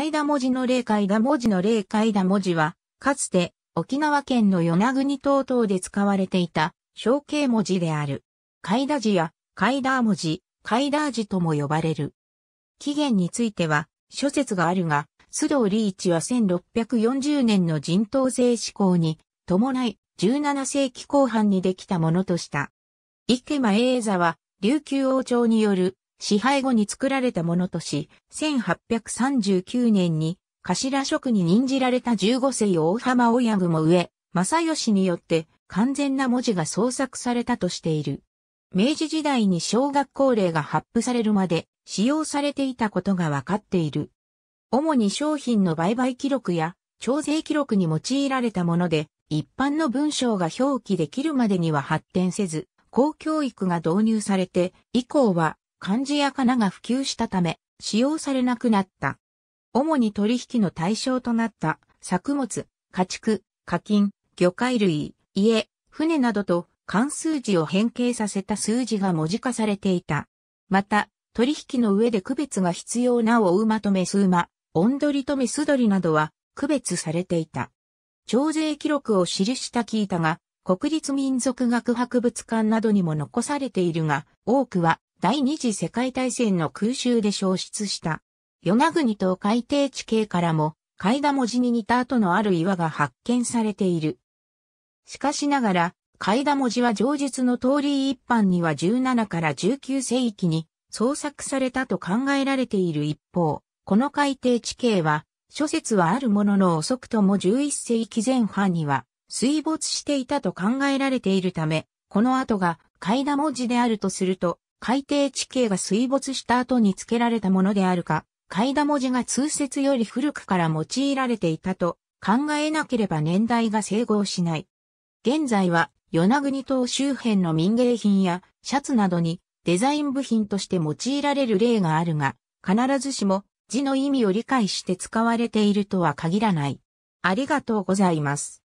イダ文字の例イダ文字の例イダ文字は、かつて沖縄県の与那国等等で使われていた象形文字である。イダ字や海田文字、海田字とも呼ばれる。起源については諸説があるが、須藤理一は1640年の人頭税施行に伴い17世紀後半にできたものとした。池間永座は琉球王朝による支配後に作られたものとし、1839年に頭職に任じられた15世大浜親雲上、正義によって完全な文字が創作されたとしている。明治時代に小学校令が発布されるまで使用されていたことがわかっている。主に商品の売買記録や徴税記録に用いられたもので、一般の文章が表記できるまでには発展せず、公教育が導入されて、以降は漢字やかなが普及したため、使用されなくなった。主に取引の対象となった作物、家畜、課金、魚介類、家、船などと漢数字を変形させた数字が文字化されていた。また、取引の上で区別が必要なお馬とメス馬、温鳥とメスりなどは区別されていた。徴税記録を記した聞いたが、国立民族学博物館などにも残されているが、多くは第二次世界大戦の空襲で消失した。与那国島海底地形からも、海田文字に似た跡のある岩が発見されている。しかしながら、海田文字は上述の通り一般には17から19世紀に創作されたと考えられている一方、この海底地形は、諸説はあるものの遅くとも11世紀前半には水没していたと考えられているため、この後が海田文字であるとすると、海底地形が水没した後に付けられたものであるか、階段文字が通説より古くから用いられていたと考えなければ年代が整合しない。現在は、与那国島周辺の民芸品やシャツなどにデザイン部品として用いられる例があるが、必ずしも字の意味を理解して使われているとは限らない。ありがとうございます。